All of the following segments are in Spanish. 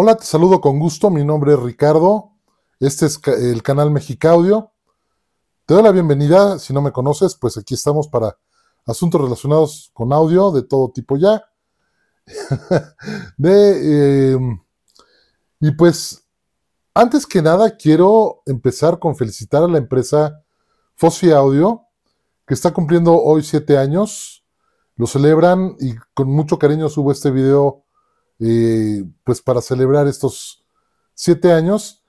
Hola, te saludo con gusto. Mi nombre es Ricardo. Este es el canal Mexicaudio. Te doy la bienvenida. Si no me conoces, pues aquí estamos para asuntos relacionados con audio de todo tipo ya. de, em, y pues, antes que nada, quiero empezar con felicitar a la empresa Fossi Audio, que está cumpliendo hoy siete años. Lo celebran y con mucho cariño subo este video eh, pues para celebrar estos siete años.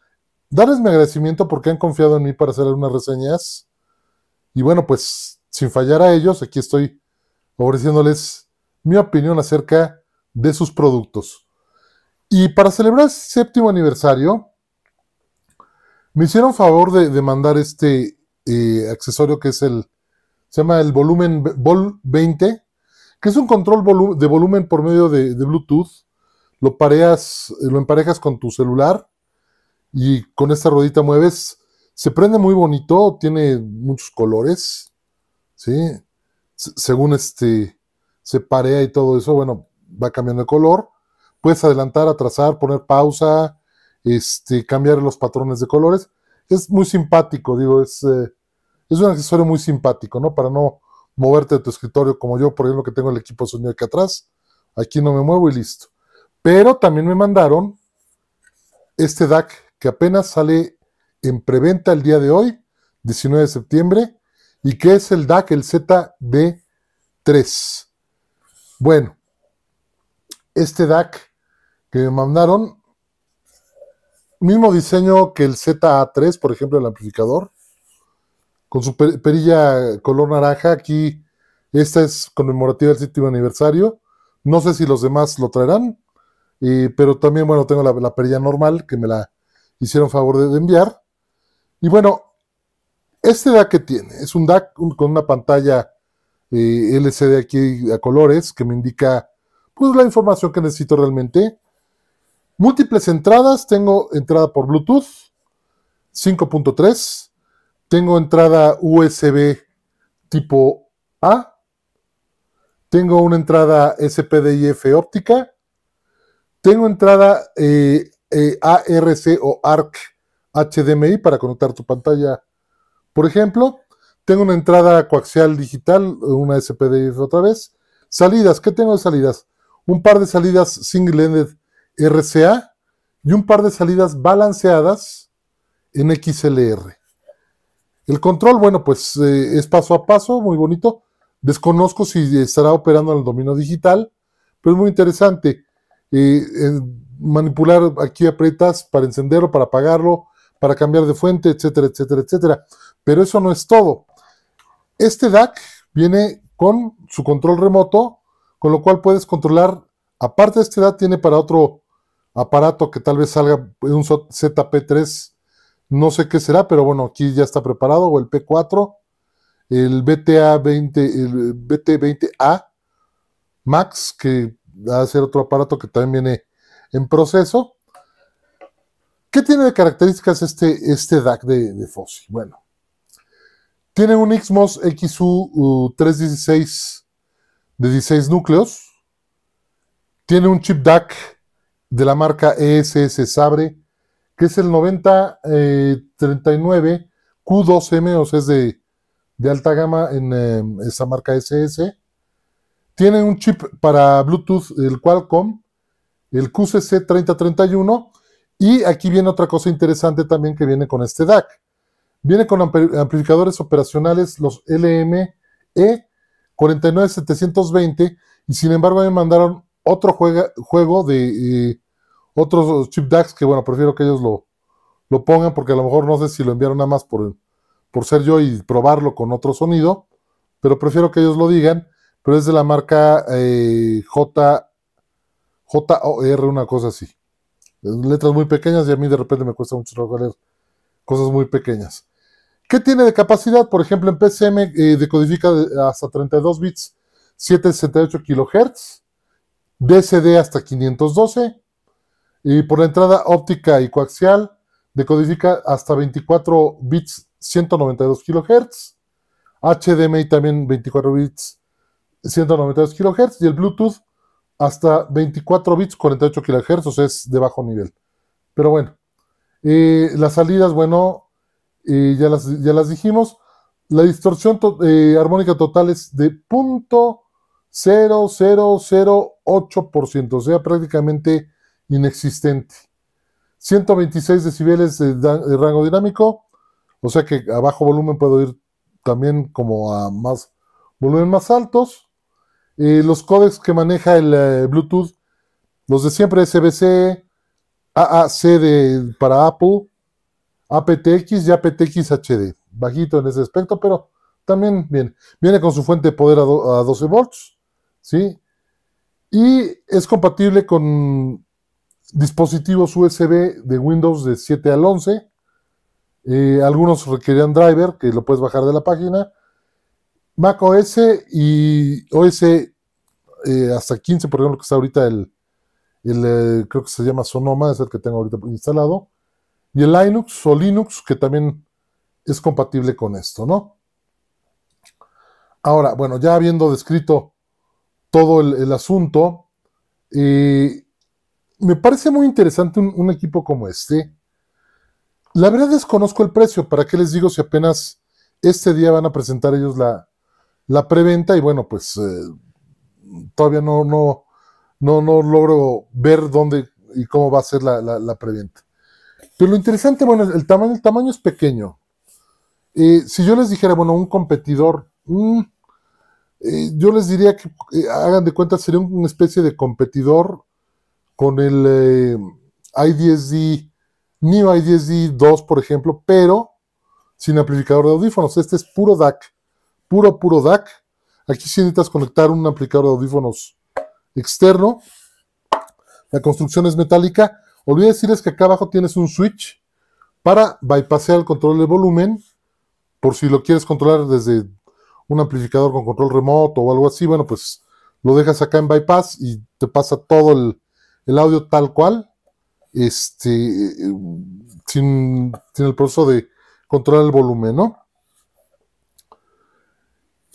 Darles mi agradecimiento porque han confiado en mí para hacer algunas reseñas. Y bueno, pues sin fallar a ellos, aquí estoy ofreciéndoles mi opinión acerca de sus productos. Y para celebrar el séptimo aniversario, me hicieron favor de, mandar este eh, accesorio que es el, se llama el volumen Vol 20, que es un control de volumen por medio de Bluetooth lo pareas, lo emparejas con tu celular y con esta rodita mueves. Se prende muy bonito, tiene muchos colores, según este, se parea y todo eso, bueno, va cambiando de color. Puedes adelantar, atrasar, poner pausa, este, cambiar los patrones de colores. Es muy simpático, digo, es, eh, es un accesorio muy simpático, ¿no? Para no moverte de tu escritorio como yo, por ejemplo, que tengo el equipo de sonido aquí atrás. Aquí no me muevo y listo. Pero también me mandaron este DAC que apenas sale en preventa el día de hoy, 19 de septiembre, y que es el DAC, el ZB3. Bueno, este DAC que me mandaron, mismo diseño que el ZA3, por ejemplo, el amplificador, con su perilla color naranja. Aquí, esta es conmemorativa del séptimo aniversario. No sé si los demás lo traerán pero también, bueno, tengo la, la, perilla normal que me la hicieron favor de, enviar. Y bueno, este DAC que tiene es un DAC con una pantalla eh, LCD aquí a colores que me indica pues la información que necesito realmente. Múltiples entradas, tengo entrada por Bluetooth 5.3, tengo entrada USB tipo A, tengo una entrada SPDIF óptica, tengo entrada eh, eh, ARC o ARC HDMI para conectar tu pantalla, por ejemplo. Tengo una entrada coaxial digital, una SPDI otra vez. Salidas, ¿qué tengo de salidas? Un par de salidas single-ended RCA y un par de salidas balanceadas en XLR. El control, bueno, pues eh, es paso a paso, muy bonito. Desconozco si estará operando en el dominio digital, pero es muy interesante y eh, manipular aquí aprietas para encenderlo, para apagarlo, para cambiar de fuente, etcétera, etcétera, etcétera. Pero eso no es todo. Este DAC viene con su control remoto, con lo cual puedes controlar, aparte de este DAC, tiene para otro aparato que tal vez salga un ZP3, no sé qué será, pero bueno, aquí ya está preparado, o el P4, el BTA20, el BT20A Max, que Va a hacer otro aparato que también viene en proceso. ¿Qué tiene de características este, este DAC de, de Fossi? Bueno, tiene un Xmos XU316 de 16 núcleos. Tiene un chip DAC de la marca ESS Sabre, que es el 9039 eh, Q2M, o sea, es de, alta gama en eh, esa marca SS. E tiene un chip para Bluetooth, el Qualcomm, el QCC 3031. Y aquí viene otra cosa interesante también que viene con este DAC. Viene con amplificadores operacionales, los LME 49720. Y sin embargo, me mandaron otro juego de eh, otros chip DACs que, bueno, prefiero que ellos lo, pongan porque a lo mejor no sé si lo enviaron nada más por, por ser yo y probarlo con otro sonido. Pero prefiero que ellos lo digan pero es de la marca eh, J, JOR, una cosa así. Letras muy pequeñas y a mí de repente me cuesta mucho trabajo leer cosas muy pequeñas. ¿Qué tiene de capacidad? Por ejemplo, en PCM eh, decodifica hasta 32 bits, 768 kHz, DCD hasta 512, y por la entrada óptica y coaxial decodifica hasta 24 bits, 192 kHz, HDMI también 24 bits, 192 kHz y el Bluetooth hasta 24 bits, 48 kHz, o sea, es de bajo nivel. Pero bueno, eh, las salidas, bueno, eh, ya, las, ya, las, dijimos. La distorsión eh, armónica total es de 0.0008%, o sea, prácticamente inexistente. 126 decibeles de, de rango dinámico, o sea que a bajo volumen puedo ir también como a más volumen más altos los códecs que maneja el eh, Bluetooth, los de siempre, SBC, AAC de, para Apple, APTX y APTX HD. Bajito en ese aspecto, pero también viene. Viene con su fuente de poder a, 12 volts, ¿sí? Y es compatible con dispositivos USB de Windows de 7 al 11. Eh, algunos requerían driver, que lo puedes bajar de la página. Mac OS y OS eh, hasta 15, por ejemplo, que está ahorita el, eh, creo que se llama Sonoma, es el que tengo ahorita instalado, y el Linux o Linux, que también es compatible con esto, ¿no? Ahora, bueno, ya habiendo descrito todo el, asunto, eh, me parece muy interesante un, un, equipo como este. La verdad desconozco el precio, ¿para qué les digo si apenas este día van a presentar ellos la, la preventa y bueno, pues eh, todavía no, no, no, no logro ver dónde y cómo va a ser la, la, preventa. Pero lo interesante, bueno, el tamaño, el tamaño es pequeño. Eh, si yo les dijera, bueno, un competidor, mm, eh, yo les diría que hagan de cuenta, sería una especie de competidor con el i10D, i10D 2, por ejemplo, pero sin amplificador de audífonos. Este es puro DAC puro, puro DAC. Aquí sí necesitas conectar un amplificador de audífonos externo. La construcción es metálica. Olvidé decirles que acá abajo tienes un switch para bypassear el control de volumen. Por si lo quieres controlar desde un amplificador con control remoto o algo así, bueno, pues lo dejas acá en bypass y te pasa todo el, audio tal cual. Este, eh, eh, sin el proceso de controlar el volumen, ¿no?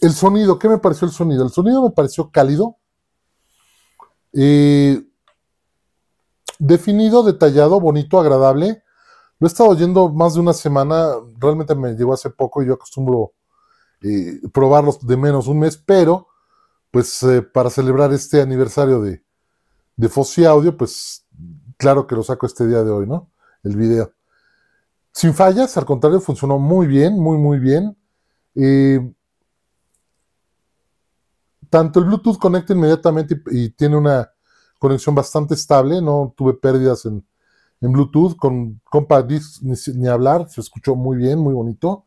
El sonido, ¿qué me pareció el sonido? El sonido me pareció cálido, eh, definido, detallado, bonito, agradable. Lo he estado oyendo más de una semana, realmente me llegó hace poco y yo acostumbro eh, probarlos de menos un mes, pero pues eh, para celebrar este aniversario de, de Fossi Audio, pues claro que lo saco este día de hoy, ¿no? El video. Sin fallas, al contrario, funcionó muy bien, muy, muy bien tanto el Bluetooth conecta inmediatamente y, tiene una conexión bastante estable, no tuve pérdidas en, Bluetooth, con compa ni, ni, hablar, se escuchó muy bien, muy bonito.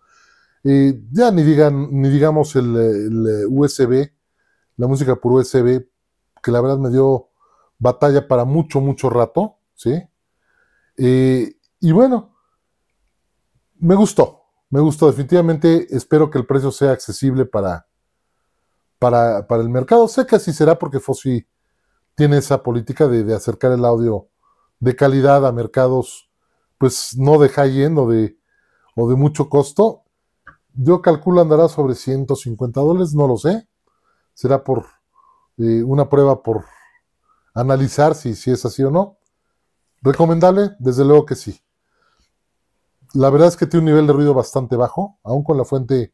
Y ya ni digan, ni digamos el, eh, USB, la música por USB, que la verdad me dio batalla para mucho, mucho rato, ¿sí? Eh, y bueno, me gustó, me gustó definitivamente, espero que el precio sea accesible para, para, el mercado. Sé que así será porque Fossi tiene esa política de, acercar el audio de calidad a mercados, pues no de high-end o de, o de mucho costo. Yo calculo andará sobre 150 dólares, no lo sé. Será por eh, una prueba por analizar si, si es así o no. ¿Recomendable? Desde luego que sí. La verdad es que tiene un nivel de ruido bastante bajo, aún con la fuente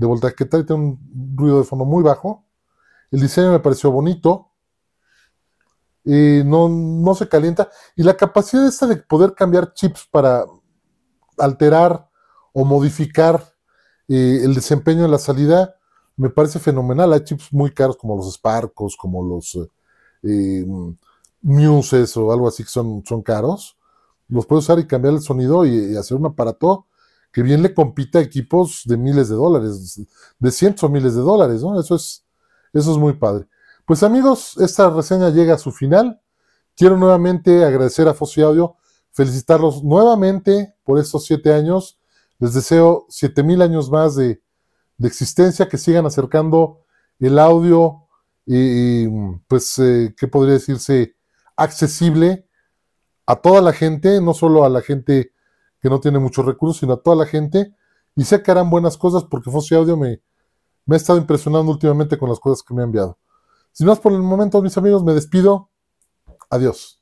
de voltaje que trae, tiene un ruido de fondo muy bajo. El diseño me pareció bonito. no, no, se calienta. Y la capacidad esta de poder cambiar chips para alterar o modificar eh, el desempeño de la salida me parece fenomenal. Hay chips muy caros como los Sparkos, como los eh, mm, Muses o algo así que son, son caros. Los puedes usar y cambiar el sonido y hacer un aparato que bien le compita equipos de miles de dólares, de cientos o miles de dólares, ¿no? Eso es, eso es muy padre. Pues amigos, esta reseña llega a su final. Quiero nuevamente agradecer a Fossi Audio, felicitarlos nuevamente por estos siete años. Les deseo siete mil años más de, existencia, que sigan acercando el audio, y, pues, eh, ¿qué podría decirse? Accesible a toda la gente, no solo a la gente que no tiene muchos recursos, sino a toda la gente. Y sé que harán buenas cosas porque y Audio me, me ha estado impresionando últimamente con las cosas que me ha enviado. Sin más por el momento, mis amigos, me despido. Adiós.